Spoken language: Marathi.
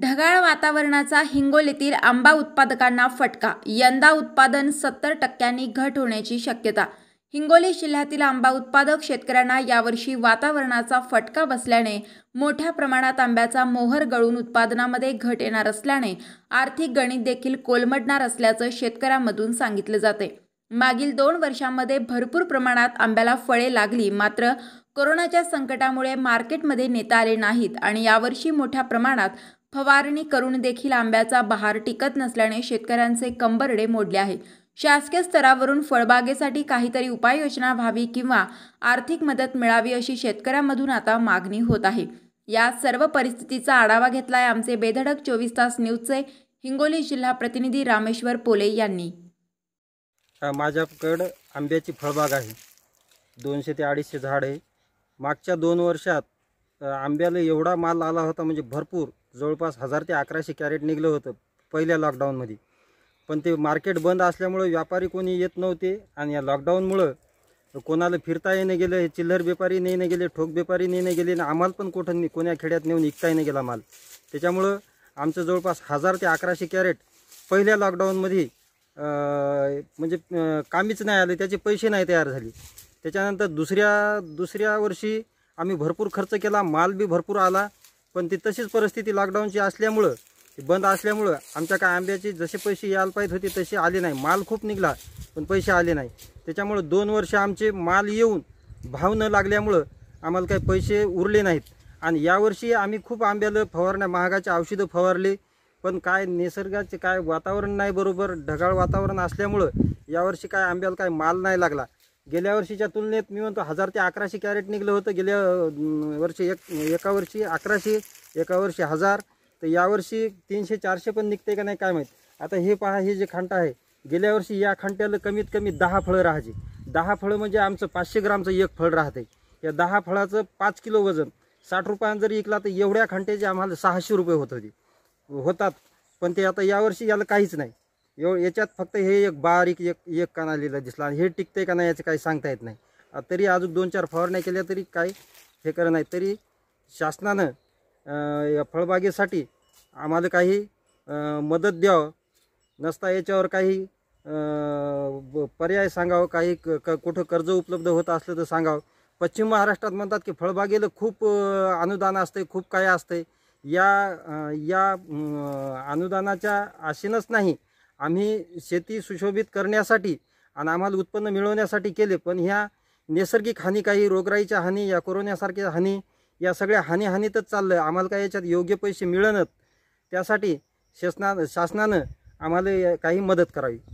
ढगाळ वातावरणाचा हिंगोलीतील आंबा उत्पादकांना फटका यंदा उत्पादन सत्तर टक्क्यांनी घट होण्याची शक्यता हिंगोली जिल्ह्यातील आंबा उत्पादक शेतकऱ्यांना यावर्षी वातावरणाचा फटका बसल्याने मोठ्या प्रमाणात आंब्याचा मोहर गळून उत्पादनामध्ये घट येणार असल्याने आर्थिक गणित देखील कोलमडणार असल्याचं शेतकऱ्यांमधून सांगितलं जाते मागील दोन वर्षांमध्ये भरपूर प्रमाणात आंब्याला फळे लागली मात्र कोरोनाच्या संकटामुळे मार्केटमध्ये नेता आले नाहीत आणि यावर्षी मोठ्या प्रमाणात फवारणी करून देखील आंब्याचा बहार टिकत नसल्याने शेतकऱ्यांचे कंबरडे मोडले आहे शासकीय स्तरावरून फळबागेसाठी काहीतरी उपाययोजना व्हावी किंवा आर्थिक मदत मिळावी अशी शेतकऱ्यांमधून आता मागणी होत आहे या सर्व परिस्थितीचा आढावा घेतलाय आमचे बेधडक चोवीस तास न्यूजचे हिंगोली जिल्हा प्रतिनिधी रामेश्वर पोले यांनी माझ्याकडं आंब्याची फळबाग आहे दोनशे ते अडीचशे झाड आहे मागच्या दोन वर्षात आंब्याला एवढा माल आला होता म्हणजे भरपूर जवळपास हजार ते अकराशे कॅरेट निघलं होतं पहिल्या लॉकडाऊनमध्ये पण ते मार्केट बंद असल्यामुळं व्यापारी कोणी येत नव्हते आणि या लॉकडाऊनमुळं कोणाला फिरता येणे गेलं हे चिल्लर व्यापारी नेणे गेले ठोक व्यापारी नेणे गेले आणि आम्हाला पण कुठं कोण्या खेड्यात नेऊन निघताही येणे गेला माल त्याच्यामुळं आमचं जवळपास हजार ते अकराशे कॅरेट पहिल्या लॉकडाऊनमध्ये म्हणजे कामीच नाही आले त्याचे पैसे नाही तयार झाले त्याच्यानंतर दुसऱ्या दुसऱ्या वर्षी आम्ही भरपूर खर्च केला माल बी भरपूर आला पण ती तशीच परिस्थिती लॉकडाऊनची असल्यामुळं बंद असल्यामुळं आमच्या काय आंब्याची जसे पैसे यायला पाहिजे होते तसे आले नाही माल खूप निघला पण पैसे आले नाही त्याच्यामुळं दोन वर्ष आमचे माल येऊन भाव न लागल्यामुळं आम्हाला काही पैसे उरले नाहीत आणि यावर्षी आम्ही खूप आंब्याला फवारण्या महागाचे औषधं फवारले पण काय निसर्गाचे काय वातावरण नाही बरोबर ढगाळ वातावरण असल्यामुळं यावर्षी काय आंब्याला काय माल नाही लागला गेल्या वर्षीच्या तुलनेत मी म्हणतो हजार ते अकराशे कॅरेट निघलं होतं गेल्या वर्षी एक एका वर्षी अकराशे एका वर्षी हजार तर यावर्षी तीनशे चारशे पण निघते का नाही काय माहीत आता हे पहा हे जे खांटा आहे गेल्या वर्षी या खांट्याला कमीत कमी दहा फळं राहायची दहा फळं म्हणजे आमचं पाचशे ग्रामचं एक फळ राहते या दहा फळाचं पाच किलो वजन साठ रुपयानं जर विकला तर एवढ्या खांट्याचे आम्हाला सहाशे रुपये होत होते होतात पण ते आता यावर्षी याला काहीच नाही एव याच्यात फक्त हे एक बारीक एक एक काना लिहिलं दिसला आणि हे टिकते का नाही याचं काही सांगता येत नाही तरी अजून दोन चार फवारण्या केल्या तरी काही हे करत नाही तरी शासनानं या फळबागेसाठी आम्हाला काही मदत द्यावं नसता याच्यावर काही पर्याय सांगावं काही क कुठं कर्ज उपलब्ध होत असलं तर सांगावं पश्चिम महाराष्ट्रात म्हणतात की फळबागेला खूप अनुदान असते खूप काय असते या या अनुदानाच्या आशेनंच नाही आम्ही शेती सुशोभित करण्यासाठी आणि आम्हाला उत्पन्न मिळवण्यासाठी केले पण ह्या नैसर्गिक हानी काही रोगराईच्या हानी या कोरोनासारख्या हानी या सगळ्या हानी हानीतच चाललं आहे आम्हाला काय याच्यात योग्य पैसे मिळणत त्यासाठी शासना शासनानं आम्हाला काही मदत करावी